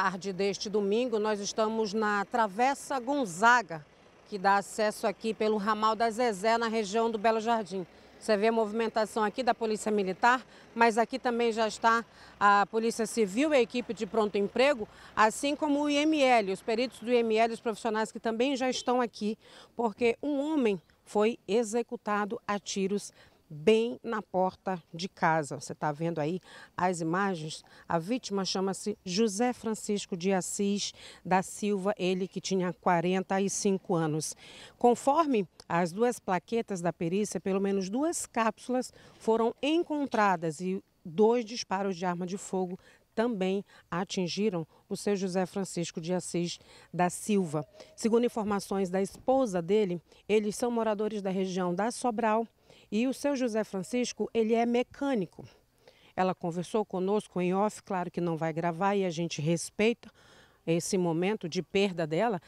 tarde deste domingo, nós estamos na Travessa Gonzaga, que dá acesso aqui pelo ramal da Zezé, na região do Belo Jardim. Você vê a movimentação aqui da Polícia Militar, mas aqui também já está a Polícia Civil e a equipe de pronto emprego, assim como o IML, os peritos do IML, os profissionais que também já estão aqui, porque um homem foi executado a tiros bem na porta de casa. Você está vendo aí as imagens? A vítima chama-se José Francisco de Assis da Silva, ele que tinha 45 anos. Conforme as duas plaquetas da perícia, pelo menos duas cápsulas foram encontradas e dois disparos de arma de fogo também atingiram o seu José Francisco de Assis da Silva. Segundo informações da esposa dele, eles são moradores da região da Sobral e o seu José Francisco, ele é mecânico. Ela conversou conosco em off, claro que não vai gravar e a gente respeita esse momento de perda dela,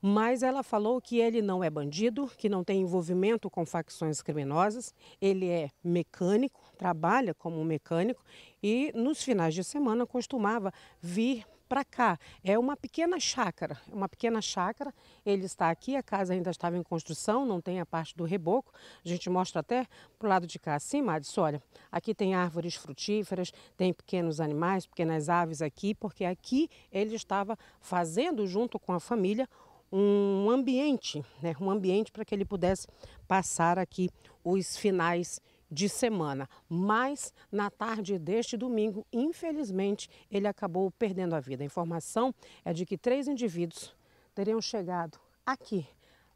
mas ela falou que ele não é bandido, que não tem envolvimento com facções criminosas, ele é mecânico, trabalha como mecânico e nos finais de semana costumava vir para cá. É uma pequena chácara, é uma pequena chácara. Ele está aqui, a casa ainda estava em construção, não tem a parte do reboco. A gente mostra até para o lado de cá, assim, Madis, olha, aqui tem árvores frutíferas, tem pequenos animais, pequenas aves aqui, porque aqui ele estava fazendo junto com a família um ambiente, né? um ambiente para que ele pudesse passar aqui os finais de semana, mas na tarde deste domingo, infelizmente, ele acabou perdendo a vida. A informação é de que três indivíduos teriam chegado aqui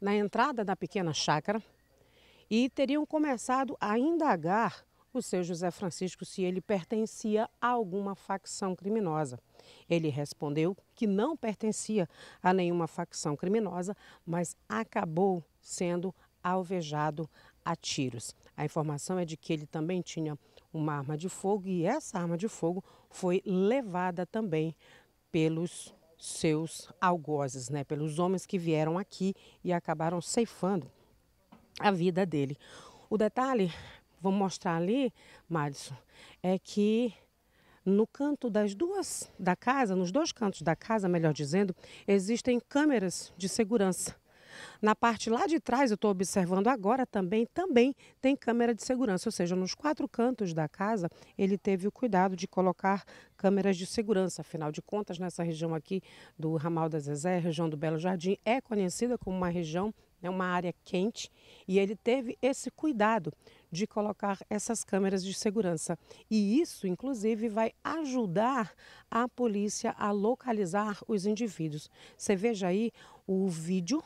na entrada da pequena chácara e teriam começado a indagar o seu José Francisco se ele pertencia a alguma facção criminosa. Ele respondeu que não pertencia a nenhuma facção criminosa, mas acabou sendo alvejado a tiros. A informação é de que ele também tinha uma arma de fogo e essa arma de fogo foi levada também pelos seus algozes, né, pelos homens que vieram aqui e acabaram ceifando a vida dele. O detalhe, vou mostrar ali, Madison, é que no canto das duas da casa, nos dois cantos da casa, melhor dizendo, existem câmeras de segurança. Na parte lá de trás, eu estou observando agora também, também tem câmera de segurança, ou seja, nos quatro cantos da casa, ele teve o cuidado de colocar câmeras de segurança. Afinal de contas, nessa região aqui do Ramal da Zezé, região do Belo Jardim, é conhecida como uma região né, uma área quente, e ele teve esse cuidado de colocar essas câmeras de segurança. E isso, inclusive, vai ajudar a polícia a localizar os indivíduos. Você veja aí o vídeo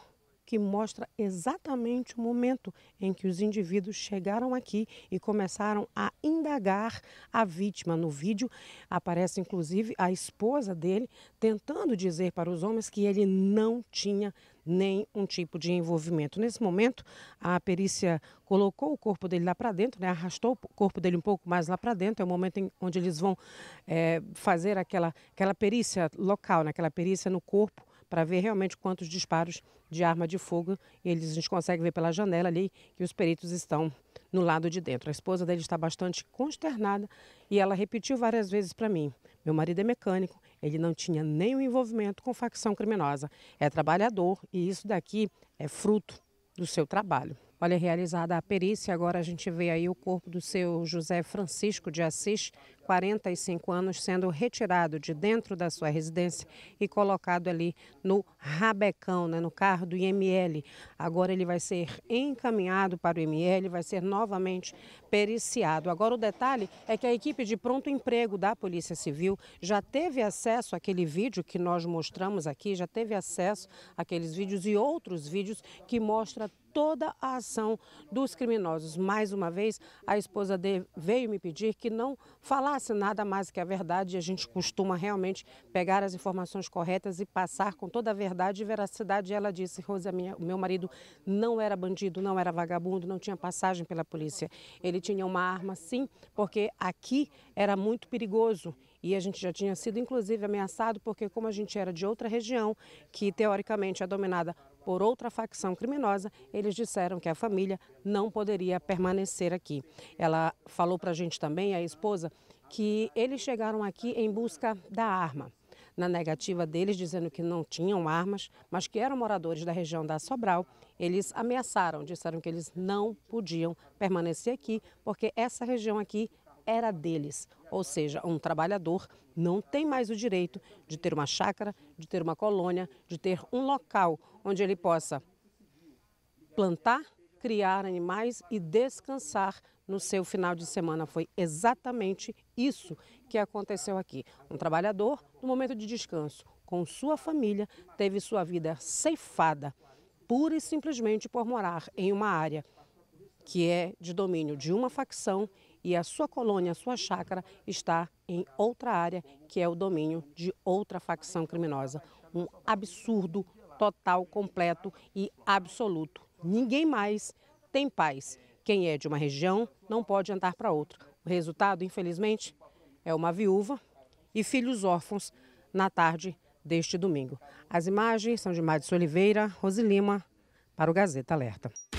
que mostra exatamente o momento em que os indivíduos chegaram aqui e começaram a indagar a vítima. No vídeo aparece inclusive a esposa dele tentando dizer para os homens que ele não tinha nenhum tipo de envolvimento. Nesse momento, a perícia colocou o corpo dele lá para dentro, né? arrastou o corpo dele um pouco mais lá para dentro. É o momento em, onde eles vão é, fazer aquela, aquela perícia local, né? aquela perícia no corpo para ver realmente quantos disparos de arma de fogo eles a gente consegue ver pela janela ali que os peritos estão no lado de dentro. A esposa dele está bastante consternada e ela repetiu várias vezes para mim: meu marido é mecânico, ele não tinha nenhum envolvimento com facção criminosa, é trabalhador e isso daqui é fruto do seu trabalho. Olha, realizada a perícia, agora a gente vê aí o corpo do seu José Francisco de Assis 45 anos, sendo retirado de dentro da sua residência e colocado ali no rabecão, né, no carro do IML. Agora ele vai ser encaminhado para o IML, vai ser novamente periciado. Agora o detalhe é que a equipe de pronto emprego da Polícia Civil já teve acesso àquele vídeo que nós mostramos aqui, já teve acesso àqueles vídeos e outros vídeos que mostra toda a ação dos criminosos. Mais uma vez, a esposa dele veio me pedir que não falasse fácil, nada mais que a verdade. e A gente costuma realmente pegar as informações corretas e passar com toda a verdade e veracidade. Ela disse, Rosa, minha, meu marido não era bandido, não era vagabundo, não tinha passagem pela polícia. Ele tinha uma arma, sim, porque aqui era muito perigoso e a gente já tinha sido inclusive ameaçado porque como a gente era de outra região que teoricamente é dominada por outra facção criminosa, eles disseram que a família não poderia permanecer aqui. Ela falou para a gente também, a esposa, que eles chegaram aqui em busca da arma. Na negativa deles, dizendo que não tinham armas, mas que eram moradores da região da Sobral, eles ameaçaram, disseram que eles não podiam permanecer aqui, porque essa região aqui era deles. Ou seja, um trabalhador não tem mais o direito de ter uma chácara, de ter uma colônia, de ter um local onde ele possa plantar criar animais e descansar no seu final de semana. Foi exatamente isso que aconteceu aqui. Um trabalhador, no momento de descanso, com sua família, teve sua vida ceifada, pura e simplesmente por morar em uma área que é de domínio de uma facção e a sua colônia, a sua chácara, está em outra área, que é o domínio de outra facção criminosa. Um absurdo total, completo e absoluto ninguém mais tem paz. Quem é de uma região não pode andar para outra. O resultado, infelizmente, é uma viúva e filhos órfãos na tarde deste domingo. As imagens são de Madis Oliveira, Rosilima, para o Gazeta Alerta.